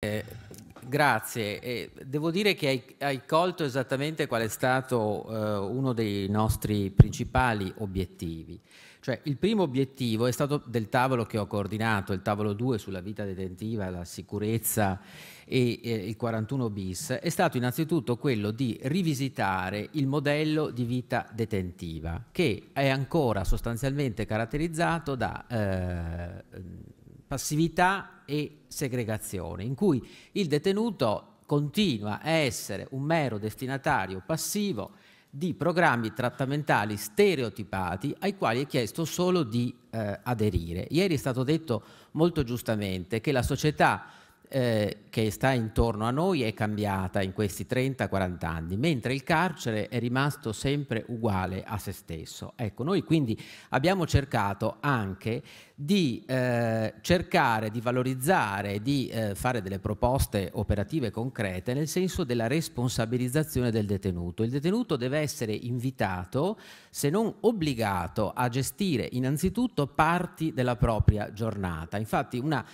Eh, grazie, eh, devo dire che hai, hai, colto esattamente qual è stato eh, uno dei nostri principali obiettivi. Cioè, il primo obiettivo è stato del tavolo che ho coordinato, il tavolo 2 sulla vita detentiva, la sicurezza e, e eh, il 41 bis, è stato innanzitutto quello di rivisitare il modello di vita detentiva, che è ancora sostanzialmente caratterizzato da eh, passività e segregazione, in cui il detenuto continua a essere un mero destinatario passivo di programmi trattamentali stereotipati ai quali è chiesto solo di eh, aderire. Ieri è stato detto molto giustamente che la società eh, che sta intorno a noi è cambiata in questi 30-40 anni, mentre il carcere è rimasto sempre uguale a se stesso. Ecco, noi quindi abbiamo cercato anche di eh, cercare di valorizzare, di eh, fare delle proposte operative concrete nel senso della responsabilizzazione del detenuto. Il detenuto deve essere invitato, se non obbligato, a gestire innanzitutto parti della propria giornata. Infatti una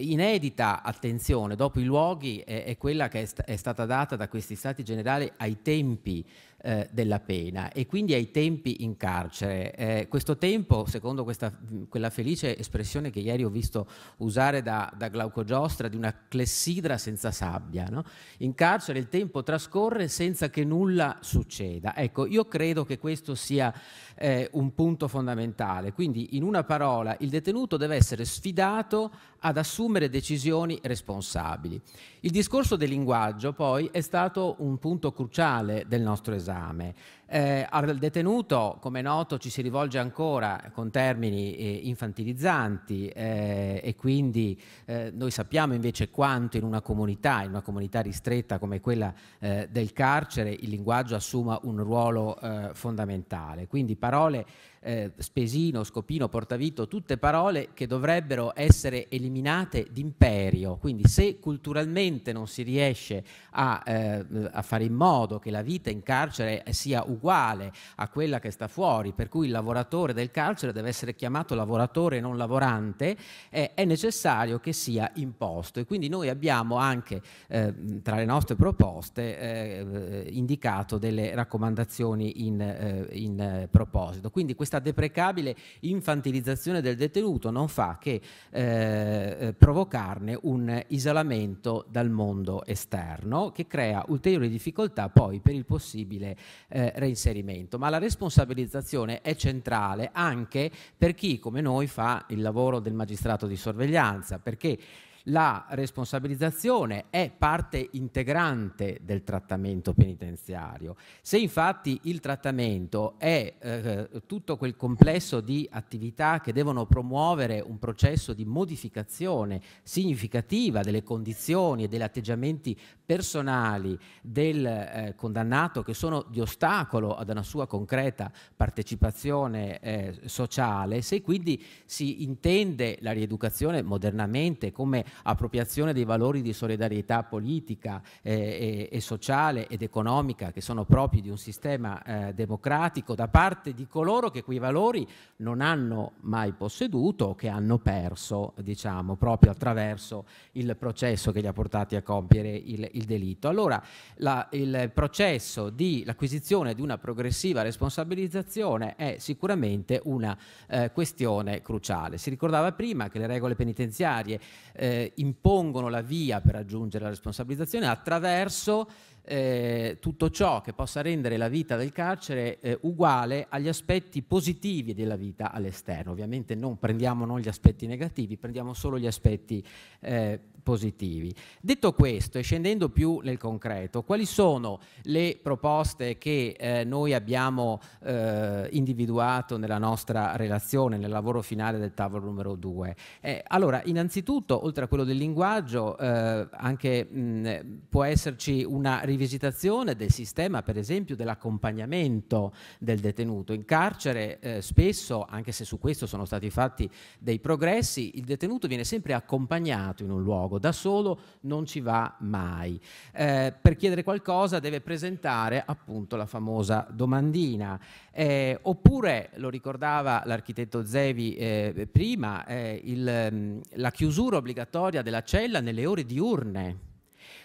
Inedita attenzione dopo i luoghi è, eh, è quella che è, sta, è, stata data da questi stati generali ai tempi eh, della pena e quindi ai tempi in carcere. Eh, questo tempo, secondo questa, quella felice espressione che ieri ho visto usare da, da Glauco Giostra, di una clessidra senza sabbia, no? in carcere il tempo trascorre senza che nulla succeda. Ecco, io credo che questo sia eh, un punto fondamentale. Quindi, in una parola, il detenuto deve essere sfidato ad assumere decisioni responsabili. Il discorso del linguaggio, poi, è stato un punto cruciale del nostro esame esame. Eh, al detenuto, come è noto, ci si rivolge ancora con termini eh, infantilizzanti eh, e quindi eh, noi sappiamo invece quanto in una comunità, in una comunità ristretta come quella eh, del carcere, il linguaggio assuma un ruolo eh, fondamentale. Quindi parole eh, spesino, scopino, portavito, tutte parole che dovrebbero essere eliminate d'imperio. Quindi se culturalmente non si riesce a, eh, a, fare in modo che la vita in carcere carcere sia uguale a quella che sta fuori, per cui il lavoratore del carcere deve essere chiamato lavoratore non lavorante, eh, è necessario che sia imposto. E quindi noi abbiamo anche eh, tra le nostre proposte eh, indicato delle raccomandazioni in, eh, in proposito. Quindi questa deprecabile infantilizzazione del detenuto non fa che eh, provocarne un isolamento dal mondo esterno che crea ulteriori difficoltà poi per il possibile possibile eh, reinserimento, ma la responsabilizzazione è centrale anche per chi come noi fa il lavoro del magistrato di sorveglianza, perché la responsabilizzazione è parte integrante del trattamento penitenziario. Se infatti il trattamento è eh, tutto quel complesso di attività che devono promuovere un processo di modificazione significativa delle condizioni e degli atteggiamenti personali del eh, condannato che sono di ostacolo ad una sua concreta partecipazione eh, sociale, se quindi si intende la rieducazione modernamente come appropriazione dei valori di solidarietà politica eh, e, e, sociale ed economica che sono propri di un sistema eh, democratico da parte di coloro che quei valori non hanno mai posseduto o che hanno perso, diciamo, proprio attraverso il processo che li ha portati a compiere il, il delitto. Allora, la, il processo di l'acquisizione di una progressiva responsabilizzazione è sicuramente una eh, questione cruciale. Si ricordava prima che le regole penitenziarie eh, eh, impongono la via per raggiungere la responsabilizzazione attraverso eh, tutto ciò che possa rendere la vita del carcere eh, uguale agli aspetti positivi della vita all'esterno. Ovviamente non prendiamo non gli aspetti negativi, prendiamo solo gli aspetti eh, positivi. Detto questo e scendendo più nel concreto, quali sono le proposte che eh, noi abbiamo eh, individuato nella nostra relazione, nel lavoro finale del tavolo numero 2? Eh, allora, innanzitutto, oltre a quello del linguaggio, eh, anche mh, può esserci una rivisitazione del sistema, per esempio, dell'accompagnamento del detenuto. In carcere eh, spesso, anche se su questo sono stati fatti dei progressi, il detenuto viene sempre accompagnato in un luogo da solo non ci va mai. Eh, per chiedere qualcosa deve presentare appunto la famosa domandina. Eh, oppure, lo ricordava l'architetto Zevi eh, prima, eh, il, mm, la chiusura obbligatoria della cella nelle ore diurne.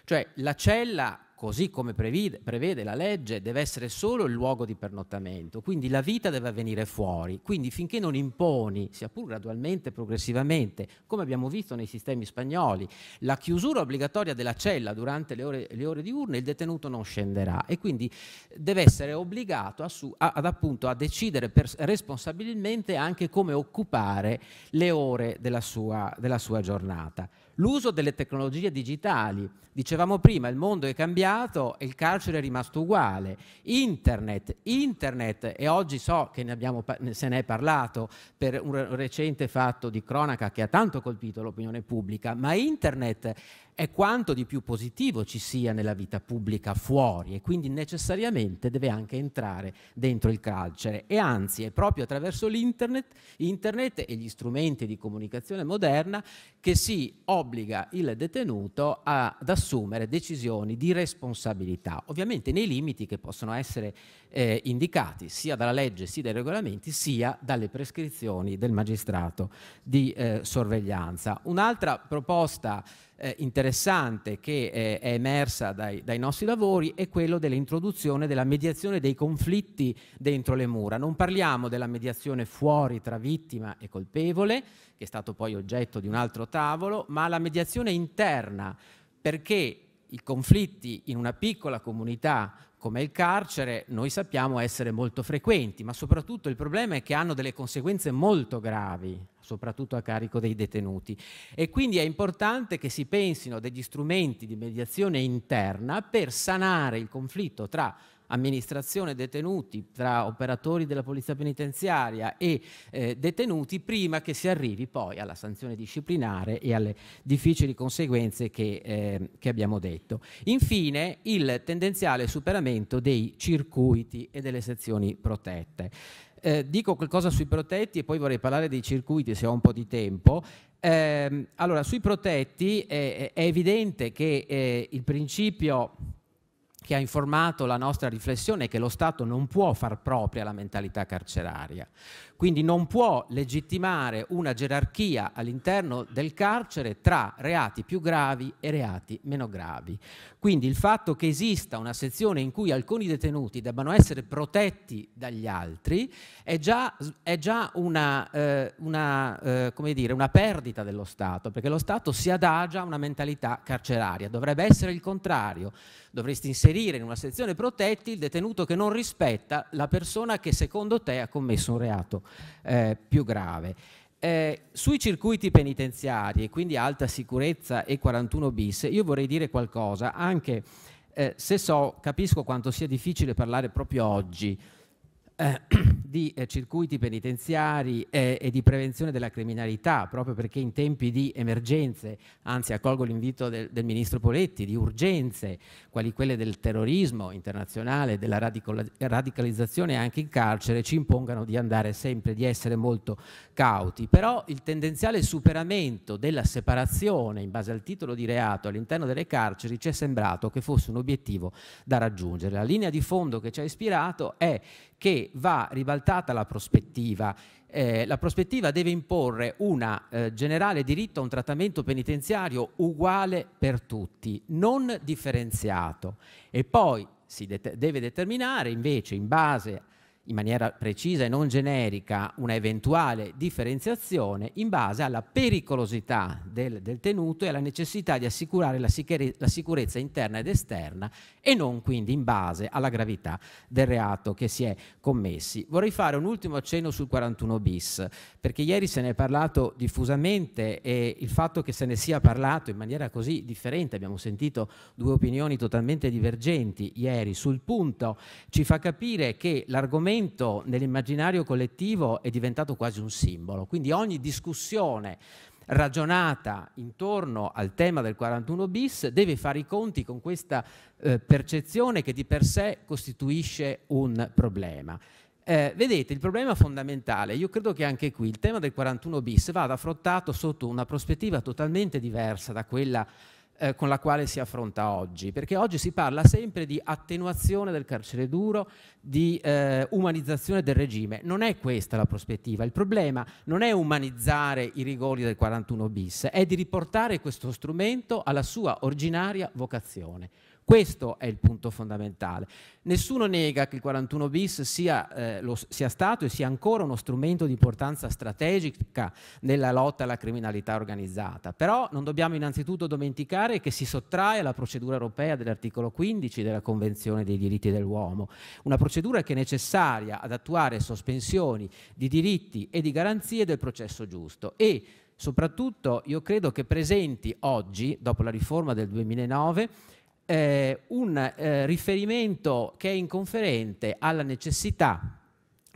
Cioè la cella così come prevede, prevede, la legge, deve essere solo il luogo di pernottamento, quindi la vita deve avvenire fuori, quindi finché non imponi, sia pur gradualmente, progressivamente, come abbiamo visto nei sistemi spagnoli, la chiusura obbligatoria della cella durante le ore, le ore diurne, il detenuto non scenderà e quindi deve essere obbligato a su, a, ad appunto a decidere per, responsabilmente anche come occupare le ore della sua, della sua giornata. L'uso delle tecnologie digitali. Dicevamo prima, il mondo è cambiato e il carcere è rimasto uguale. Internet, internet, e oggi so che ne abbiamo, se ne è parlato per un recente fatto di cronaca che ha tanto colpito l'opinione pubblica, ma internet è quanto di più positivo ci sia nella vita pubblica fuori e quindi necessariamente deve anche entrare dentro il carcere e anzi è proprio attraverso l'internet, internet e gli strumenti di comunicazione moderna che si obbliga il detenuto ad assumere decisioni di responsabilità, ovviamente nei limiti che possono essere eh, indicati sia dalla legge sia dai regolamenti sia dalle prescrizioni del magistrato di eh, sorveglianza. Un'altra proposta eh, interessante che eh, è emersa dai, dai, nostri lavori è quello dell'introduzione della mediazione dei conflitti dentro le mura. Non parliamo della mediazione fuori tra vittima e colpevole, che è stato poi oggetto di un altro tavolo, ma la mediazione interna, perché i conflitti in una piccola comunità come il carcere noi sappiamo essere molto frequenti, ma soprattutto il problema è che hanno delle conseguenze molto gravi soprattutto a carico dei detenuti. E quindi è importante che si pensino degli strumenti di mediazione interna per sanare il conflitto tra amministrazione detenuti, tra operatori della polizia penitenziaria e eh, detenuti prima che si arrivi poi alla sanzione disciplinare e alle difficili conseguenze che, eh, che abbiamo detto. Infine il tendenziale superamento dei circuiti e delle sezioni protette. Eh, dico qualcosa sui protetti e poi vorrei parlare dei circuiti se ho un po' di tempo. Ehm, allora, sui protetti eh, è evidente che eh, il principio che ha informato la nostra riflessione è che lo Stato non può far propria la mentalità carceraria. Quindi non può legittimare una gerarchia all'interno del carcere tra reati più gravi e reati meno gravi. Quindi il fatto che esista una sezione in cui alcuni detenuti debbano essere protetti dagli altri è già, è già una, eh, una, eh, dire, una perdita dello Stato, perché lo Stato si adagia a una mentalità carceraria. Dovrebbe essere il contrario. Dovresti inserire in una sezione protetti il detenuto che non rispetta la persona che secondo te ha commesso un reato eh, più grave. Eh, sui circuiti penitenziari e quindi alta sicurezza e 41 bis, io vorrei dire qualcosa, anche eh, se so, capisco quanto sia difficile parlare proprio oggi eh, di eh, circuiti penitenziari eh, e di prevenzione della criminalità, proprio perché in tempi di emergenze, anzi accolgo l'invito del, del ministro Poletti, di urgenze, quali quelle del terrorismo internazionale, della radical radicalizzazione anche in carcere, ci impongano di andare sempre, di essere molto cauti. Però il tendenziale superamento della separazione in base al titolo di reato all'interno delle carceri ci è sembrato che fosse un obiettivo da raggiungere. La linea di fondo che ci ha ispirato è che va ribaltata la prospettiva. Eh, la prospettiva deve imporre un eh, generale diritto a un trattamento penitenziario uguale per tutti, non differenziato. E poi si det deve determinare invece in base a in maniera precisa e non generica una eventuale differenziazione in base alla pericolosità del, del tenuto e alla necessità di assicurare la, sicure, la, sicurezza interna ed esterna e non quindi in base alla gravità del reato che si è commessi. Vorrei fare un ultimo accenno sul 41 bis, perché ieri se ne è parlato diffusamente e il fatto che se ne sia parlato in maniera così differente, abbiamo sentito due opinioni totalmente divergenti ieri sul punto, ci fa capire che l'argomento argomento nell'immaginario collettivo è diventato quasi un simbolo, quindi ogni discussione ragionata intorno al tema del 41 bis deve fare i conti con questa eh, percezione che di per sé costituisce un problema. Eh, vedete, il problema fondamentale, io credo che anche qui il tema del 41 bis vada affrontato sotto una prospettiva totalmente diversa da quella eh, con la quale si affronta oggi, perché oggi si parla sempre di attenuazione del carcere duro, di eh, umanizzazione del regime. Non è questa la prospettiva, il problema non è umanizzare i rigori del 41 bis, è di riportare questo strumento alla sua originaria vocazione questo è il punto fondamentale. Nessuno nega che il 41 bis sia, eh, lo, sia stato e sia ancora uno strumento di importanza strategica nella lotta alla criminalità organizzata, però non dobbiamo innanzitutto dimenticare che si sottrae alla procedura europea dell'articolo 15 della Convenzione dei diritti dell'uomo, una procedura che è necessaria ad attuare sospensioni di diritti e di garanzie del processo giusto e soprattutto io credo che presenti oggi, dopo la riforma del 2009, eh, un eh, riferimento che è inconferente alla necessità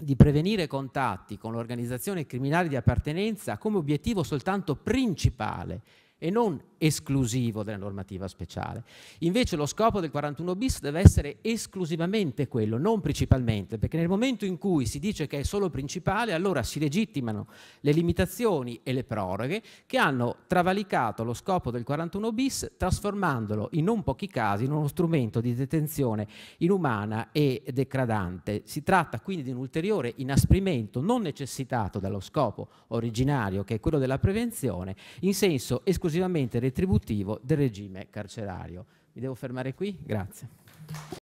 di prevenire contatti con l'organizzazione criminale di appartenenza come obiettivo soltanto principale e non esclusivo della normativa speciale. Invece lo scopo del 41 bis deve essere esclusivamente quello, non principalmente, perché nel momento in cui si dice che è solo principale, allora si legittimano le limitazioni e le proroghe che hanno travalicato lo scopo del 41 bis trasformandolo in non pochi casi in uno strumento di detenzione inumana e degradante. Si tratta quindi di un ulteriore inasprimento non necessitato dallo scopo originario che è quello della prevenzione in senso esclusivamente retributivo del regime carcerario. Mi devo fermare qui? Grazie.